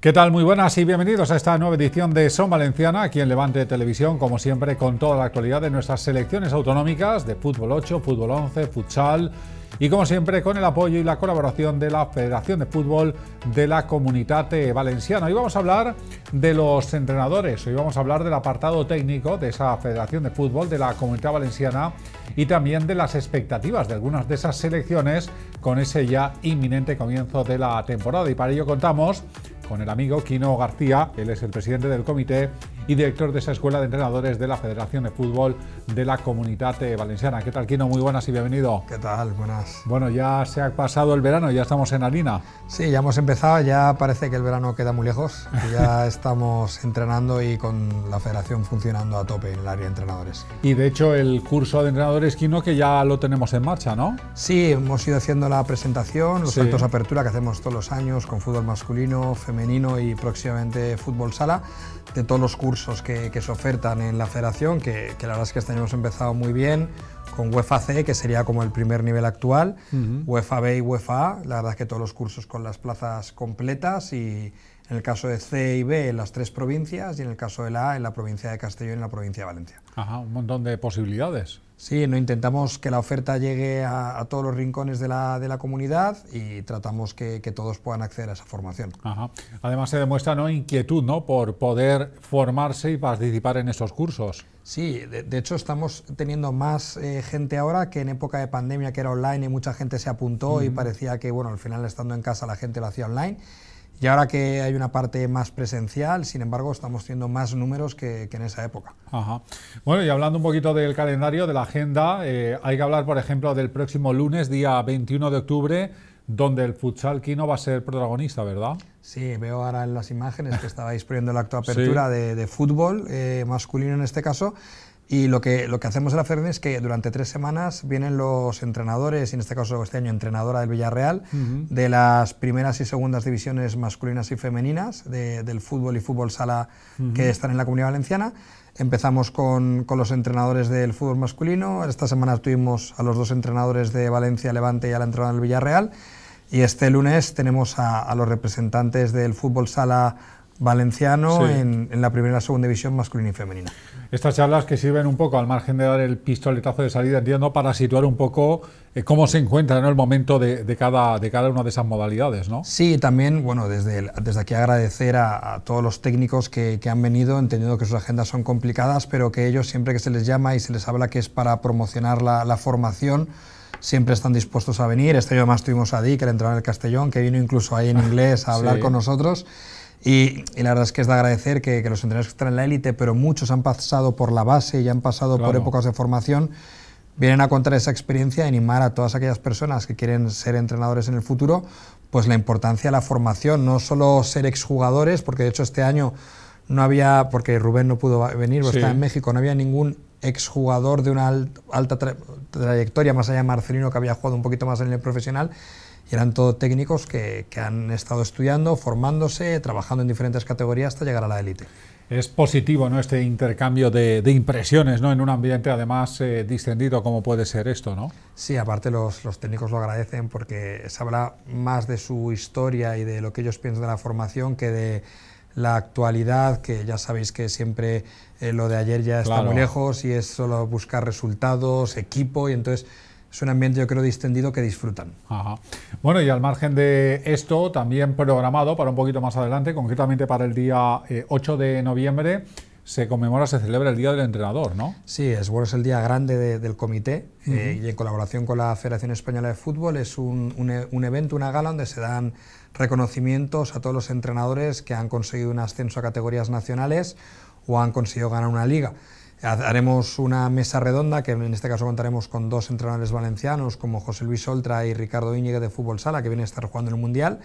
¿Qué tal? Muy buenas y bienvenidos a esta nueva edición de Son Valenciana, aquí en Levante Televisión, como siempre, con toda la actualidad de nuestras selecciones autonómicas de fútbol 8, fútbol 11, futsal y, como siempre, con el apoyo y la colaboración de la Federación de Fútbol de la Comunidad Valenciana. Hoy vamos a hablar de los entrenadores, hoy vamos a hablar del apartado técnico de esa Federación de Fútbol de la Comunidad Valenciana y también de las expectativas de algunas de esas selecciones con ese ya inminente comienzo de la temporada. Y para ello contamos con el amigo Quino García, él es el presidente del Comité y director de esa escuela de entrenadores de la Federación de Fútbol de la Comunidad Valenciana. ¿Qué tal, Quino? Muy buenas y bienvenido. ¿Qué tal? Buenas. Bueno, ya se ha pasado el verano, ya estamos en harina. Sí, ya hemos empezado, ya parece que el verano queda muy lejos. Ya estamos entrenando y con la federación funcionando a tope en el área de entrenadores. Y de hecho, el curso de entrenadores, Quino, que ya lo tenemos en marcha, ¿no? Sí, hemos ido haciendo la presentación, los actos de apertura que hacemos todos los años con fútbol masculino, femenino y próximamente fútbol sala de todos los cursos que, se ofertan en la federación, que, la verdad es que este hemos empezado muy bien con UEFA C, que sería como el primer nivel actual, UEFA B y UEFA A, la verdad es que todos los cursos con las plazas completas y, en el caso de C y B en las tres provincias y en el caso de la A en la provincia de Castellón y en la provincia de Valencia. Ajá, un montón de posibilidades. Sí, no intentamos que la oferta llegue a, todos los rincones de la, comunidad y tratamos que, todos puedan acceder a esa formación. Ajá. Además se demuestra ¿no? inquietud ¿no? por poder formarse y participar en esos cursos. Sí, de, hecho estamos teniendo más eh, gente ahora que en época de pandemia que era online y mucha gente se apuntó y parecía que bueno al final estando en casa la gente lo hacía online y ahora que hay una parte más presencial, sin embargo, estamos teniendo más números que, en esa época. Ajá. Bueno, y hablando un poquito del calendario, de la agenda, eh, hay que hablar, por ejemplo, del próximo lunes, día 21 de octubre, donde el futsal Quino va a ser protagonista, ¿verdad? Sí, veo ahora en las imágenes que estabais poniendo la acto de de, de, fútbol eh, masculino en este caso. Y lo que, lo que hacemos en la FERN es que durante tres semanas vienen los entrenadores, y en este caso este año entrenadora del Villarreal, de las primeras y segundas divisiones masculinas y femeninas del fútbol y fútbol sala que están en la Comunidad Valenciana. Empezamos con, los entrenadores del fútbol masculino. Esta semana tuvimos a los dos entrenadores de Valencia Levante y a la entrenadora del Villarreal. Y este lunes tenemos a, a los representantes del fútbol sala valenciano en, la primera y la segunda división masculina y femenina. Estas charlas que sirven un poco al margen de dar el pistoletazo de salida, entiendo, para situar un poco eh, cómo se encuentra en el momento de, cada, de cada una de esas modalidades, ¿no? Sí, también, bueno, desde, desde aquí agradecer a, todos los técnicos que, han venido, entendiendo que sus agendas son complicadas, pero que ellos siempre que se les llama y se les habla que es para promocionar la, formación, siempre están dispuestos a venir. Este año además tuvimos a Dick, el entrenador del Castellón, que vino incluso ahí en inglés a hablar con nosotros. Y, la verdad es que es de agradecer que, los entrenadores que están en la élite, pero muchos han pasado por la base y han pasado por épocas de formación, vienen a contar esa experiencia y animar a todas aquellas personas que quieren ser entrenadores en el futuro, pues la importancia de la formación, no solo ser exjugadores, porque de hecho este año no había, porque Rubén no pudo venir, o está en México, no había ningún exjugador de una alta trayectoria, más allá de Marcelino, que había jugado un poquito más en el profesional, y eran todos técnicos que, que han estado estudiando, formándose, trabajando en diferentes categorías hasta llegar a la élite. Es positivo ¿no? este intercambio de, impresiones ¿no? en un ambiente además eh, distendido como puede ser esto, ¿no? Sí, aparte los, los, técnicos lo agradecen porque se habla más de su historia y de lo que ellos piensan de la formación que de la actualidad, que ya sabéis que siempre eh, lo de ayer ya está muy lejos y es solo buscar resultados, equipo y entonces es un ambiente yo creo distendido que disfrutan. Bueno, y al margen de esto, también programado para un poquito más adelante, concretamente para el día 8 eh, de noviembre, se conmemora, se celebra el Día del Entrenador, ¿no? Sí, es, bueno, es el día grande del comité eh, y en colaboración con la Federación Española de Fútbol es e, un, evento, una gala donde se dan reconocimientos a todos los entrenadores que han conseguido un ascenso a categorías nacionales o han conseguido ganar una liga. Haremos una mesa redonda que en este caso contaremos con dos entrenadores valencianos como José Luis Oltra y Ricardo Íñiguez de Fútbol Sala que viene a estar jugando en el Mundial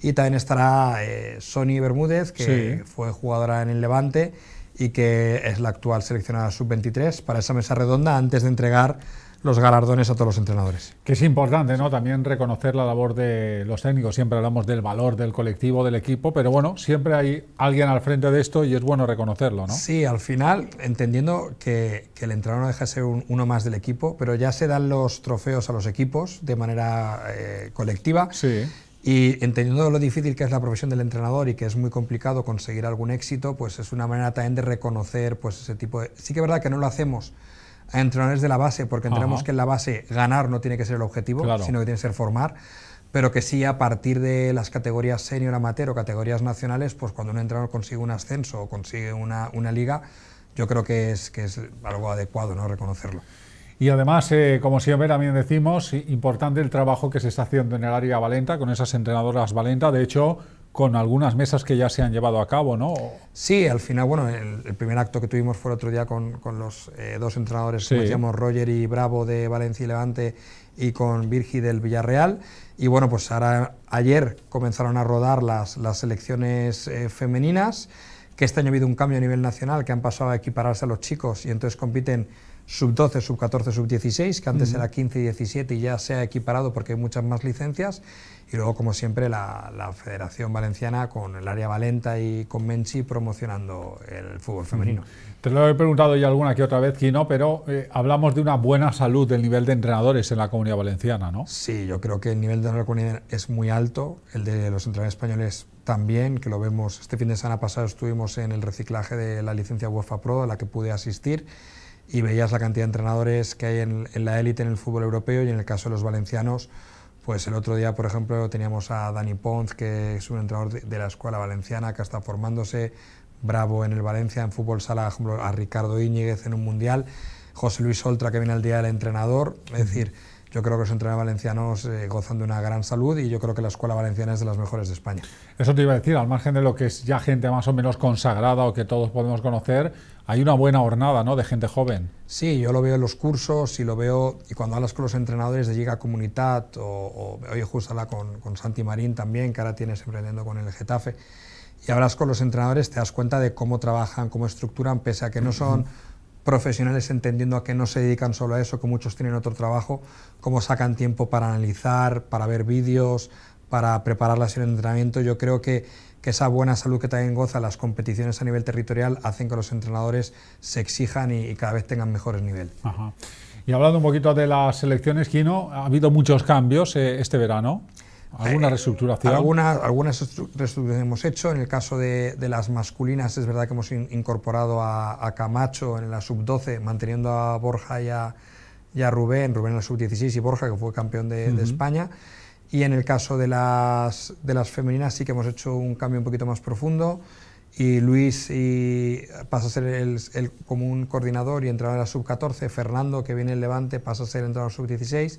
y también estará eh, Sony Bermúdez que fue jugadora en el Levante y que es la actual seleccionada sub-23 para esa mesa redonda antes de entregar los galardones a todos los entrenadores. Que es importante, ¿no? También reconocer la labor de los técnicos. Siempre hablamos del valor del colectivo, del equipo, pero bueno, siempre hay alguien al frente de esto y es bueno reconocerlo, ¿no? Sí, al final, entendiendo que, el entrenador no deja de ser uno más del equipo, pero ya se dan los trofeos a los equipos de manera eh, colectiva. Sí. Y entendiendo lo difícil que es la profesión del entrenador y que es muy complicado conseguir algún éxito, pues es una manera también de reconocer pues ese tipo de... Sí que es verdad que no lo hacemos a entrenadores de la base, porque entendemos que en la base ganar no tiene que ser el objetivo, sino que tiene que ser formar, pero que sí a partir de las categorías senior, amateur o categorías nacionales, pues cuando un entrenador consigue un ascenso o consigue una, una liga, yo creo que es, que es algo adecuado ¿no? reconocerlo. Y además, eh, como siempre también decimos, importante el trabajo que se está haciendo en el área Valenta, con esas entrenadoras Valenta. De hecho, con algunas mesas que ya se han llevado a cabo, ¿no? Sí, al final, bueno, el, primer acto que tuvimos fue otro día con, los eh, dos entrenadores, sí. como decíamos, Roger y Bravo de Valencia y Levante y con Virgi del Villarreal. Y bueno, pues ahora, ayer comenzaron a rodar las, las selecciones eh, femeninas, que este año ha habido un cambio a nivel nacional, que han pasado a equipararse a los chicos y entonces compiten sub 12, sub 14, sub 16, que antes era 15 y 17 y ya se ha equiparado porque hay muchas más licencias. Y luego, como siempre, la, Federación Valenciana con el área Valenta y con Menchi promocionando el fútbol femenino. Te lo he preguntado ya alguna que otra vez, Kino, pero eh, hablamos de una buena salud del nivel de entrenadores en la comunidad valenciana, ¿no? Sí, yo creo que el nivel de la comunidad es muy alto, el de los entrenadores españoles también, que lo vemos este fin de semana pasado, estuvimos en el reciclaje de la licencia UEFA Pro, a la que pude asistir y veías la cantidad de entrenadores que hay en, la élite en el fútbol europeo y en el caso de los valencianos, pues el otro día, por ejemplo, teníamos a Dani Pons, que es un entrenador de, la escuela valenciana que está formándose, Bravo en el Valencia, en fútbol sala, a Ricardo Íñiguez en un mundial, José Luis Oltra que viene al día del entrenador, es decir, yo creo que los entrenadores valencianos eh, gozan de una gran salud y yo creo que la escuela valenciana es de las mejores de España. Eso te iba a decir, al margen de lo que es ya gente más o menos consagrada o que todos podemos conocer, hay una buena hornada ¿no? de gente joven. Sí, yo lo veo en los cursos y lo veo, y cuando hablas con los entrenadores de Liga Comunitat o, o hoy justo habla con, con, Santi Marín también, que ahora tienes emprendiendo con el Getafe, y hablas con los entrenadores, te das cuenta de cómo trabajan, cómo estructuran, pese a que no son profesionales entendiendo a que no se dedican solo a eso, que muchos tienen otro trabajo, cómo sacan tiempo para analizar, para ver vídeos, para preparar la el entrenamiento. Yo creo que, esa buena salud que también goza las competiciones a nivel territorial hacen que los entrenadores se exijan y, cada vez tengan mejores niveles. Y hablando un poquito de las selecciones, Kino, ha habido muchos cambios eh, este verano. ¿Alguna reestructuración? algunas, algunas reestructuraciones hemos hecho. En el caso de, de las masculinas, es verdad que hemos incorporado a, Camacho en la sub-12, manteniendo a Borja y a, Rubén, Rubén en la sub-16 y Borja, que fue campeón de, España. Y en el caso de las, de las femeninas, sí que hemos hecho un cambio un poquito más profundo. Y Luis y pasa a ser el, el, como un coordinador y entrenador en la sub-14. Fernando, que viene el Levante, pasa a ser entrenador sub-16.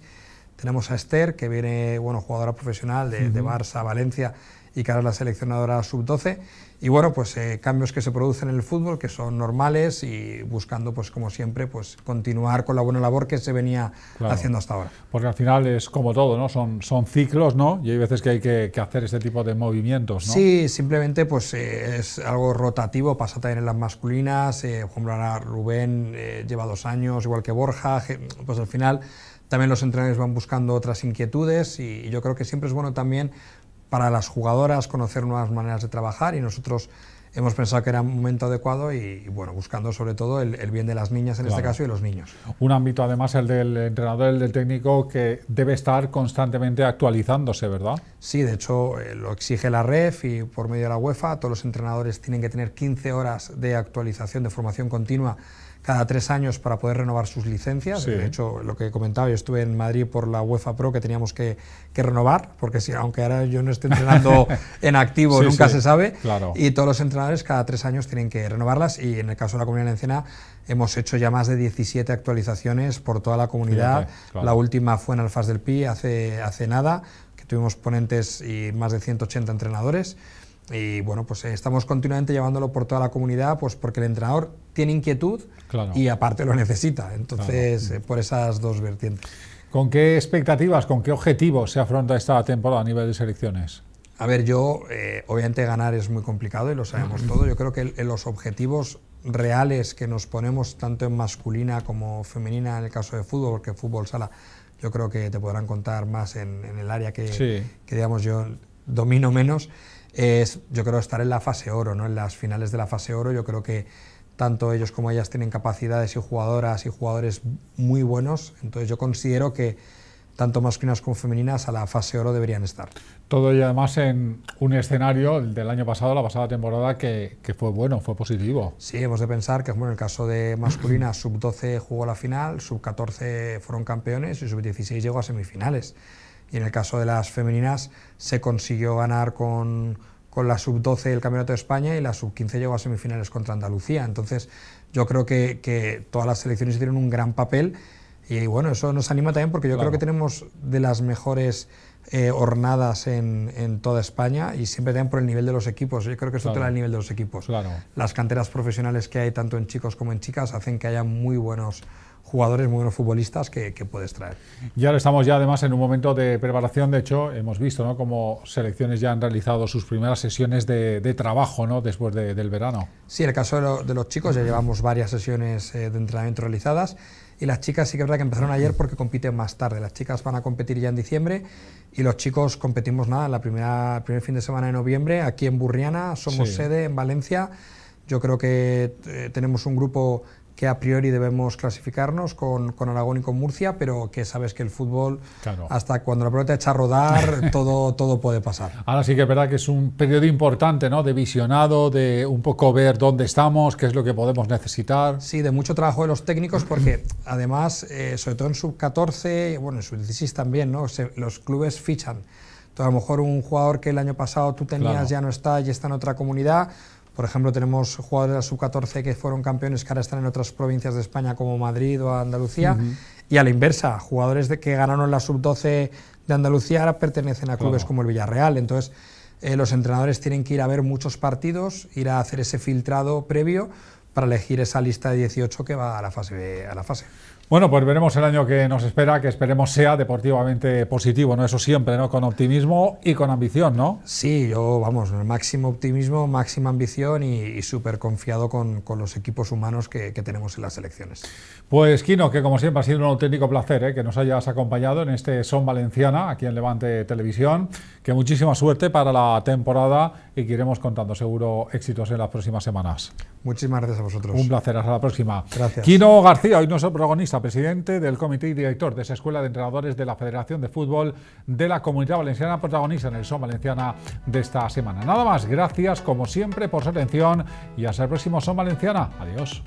Tenemos a Esther, que viene, bueno, jugadora profesional de, Barça, Valencia y que ahora es la seleccionadora sub-12. Y bueno, pues eh, cambios que se producen en el fútbol, que son normales y buscando, pues como siempre, pues continuar con la buena labor que se venía haciendo hasta ahora. Porque al final es como todo, ¿no? Son, son ciclos, ¿no? Y hay veces que hay que, hacer este tipo de movimientos, ¿no? Sí, simplemente pues eh, es algo rotativo, pasa también en las masculinas, eh, por Rubén eh, lleva dos años, igual que Borja, pues al final también los entrenadores van buscando otras inquietudes y yo creo que siempre es bueno también para las jugadoras conocer nuevas maneras de trabajar y nosotros hemos pensado que era un momento adecuado y, bueno, buscando sobre todo el, bien de las niñas en este caso y de los niños. Un ámbito además el del entrenador, el del técnico, que debe estar constantemente actualizándose, ¿verdad? Sí, de hecho eh, lo exige la REF y por medio de la UEFA, todos los entrenadores tienen que tener 15 horas de actualización, de formación continua cada tres años para poder renovar sus licencias. De hecho, lo que comentaba, yo estuve en Madrid por la UEFA Pro que teníamos que, renovar, porque si, aunque ahora yo no esté entrenando en activo, nunca se sabe. Y todos los entrenadores cada tres años tienen que renovarlas y en el caso de la Comunidad de Valenciana hemos hecho ya más de 17 actualizaciones por toda la comunidad. La última fue en Alfaz del Pi hace, hace nada, que tuvimos ponentes y más de 180 entrenadores. Y bueno, pues eh, estamos continuamente llevándolo por toda la comunidad, pues porque el entrenador tiene inquietud y aparte lo necesita. Entonces, eh, por esas dos vertientes. ¿Con qué expectativas, con qué objetivos se afronta esta temporada a nivel de selecciones? A ver, yo, eh, obviamente ganar es muy complicado y lo sabemos todo. Yo creo que los objetivos reales que nos ponemos, tanto en masculina como femenina, en el caso de fútbol, porque fútbol sala, yo creo que te podrán contar más en, el área que, que, digamos, yo domino menos es, yo creo, estar en la fase oro, ¿no? en las finales de la fase oro. Yo creo que tanto ellos como ellas tienen capacidades y jugadoras y jugadores muy buenos. Entonces yo considero que tanto masculinas como femeninas a la fase oro deberían estar. Todo y además en un escenario del año pasado, la pasada temporada, que, fue bueno, fue positivo. Sí, hemos de pensar que bueno, en el caso de masculinas, sub-12 jugó la final, sub-14 fueron campeones y sub-16 llegó a semifinales. Y en el caso de las femeninas se consiguió ganar con, con la sub-12 el Campeonato de España y la sub-15 llegó a semifinales contra Andalucía. Entonces yo creo que, que todas las selecciones tienen un gran papel y bueno, eso nos anima también porque yo creo que tenemos de las mejores jornadas eh, hornadas en, en, toda España y siempre también por el nivel de los equipos. Yo creo que esto claro. te da el nivel de los equipos. Las canteras profesionales que hay tanto en chicos como en chicas hacen que haya muy buenos jugadores, muy buenos futbolistas que, puedes traer. Y ahora estamos ya además en un momento de preparación, de hecho hemos visto ¿no? cómo selecciones ya han realizado sus primeras sesiones de, trabajo ¿no? después del verano. Sí, el caso de, los chicos ya llevamos varias sesiones eh, de entrenamiento realizadas y las chicas sí que es verdad que empezaron ayer porque compiten más tarde, las chicas van a competir ya en diciembre y los chicos competimos nada, en la primera, primer fin de semana de noviembre aquí en Burriana, somos sede en Valencia, yo creo que eh, tenemos un grupo que a priori debemos clasificarnos con, con, Aragón y con Murcia, pero que sabes que el fútbol, hasta cuando la pelota echa a rodar, todo, todo puede pasar. Ahora sí que es verdad que es un periodo importante, ¿no? De visionado, de un poco ver dónde estamos, qué es lo que podemos necesitar. Sí, de mucho trabajo de los técnicos, porque además, eh, sobre todo en sub-14, bueno, en sub-16 también, ¿no? los clubes fichan. Entonces, a lo mejor un jugador que el año pasado tú tenías ya no está y está en otra comunidad, por ejemplo, tenemos jugadores de la sub-14 que fueron campeones que ahora están en otras provincias de España como Madrid o Andalucía. Y a la inversa, jugadores de que ganaron la sub-12 de Andalucía ahora pertenecen a clubes como el Villarreal. Entonces, eh, los entrenadores tienen que ir a ver muchos partidos, ir a hacer ese filtrado previo para elegir esa lista de 18 que va a la fase. A la fase. Bueno, pues veremos el año que nos espera, que esperemos sea deportivamente positivo, ¿no? Eso siempre, ¿no? Con optimismo y con ambición, ¿no? Sí, yo, vamos, máximo optimismo, máxima ambición y, súper confiado con, los equipos humanos que, tenemos en las elecciones. Pues, Kino, que como siempre ha sido un auténtico placer, ¿eh? Que nos hayas acompañado en este Son Valenciana, aquí en Levante Televisión. Que muchísima suerte para la temporada y que iremos contando, seguro, éxitos en las próximas semanas. Muchísimas gracias a vosotros. Un placer, hasta la próxima. Gracias. Kino García, hoy nuestro protagonista presidente del comité y director de esa escuela de entrenadores de la Federación de Fútbol de la Comunidad Valenciana, protagonista en el Son Valenciana de esta semana. Nada más, gracias como siempre por su atención y hasta el próximo Son Valenciana. Adiós.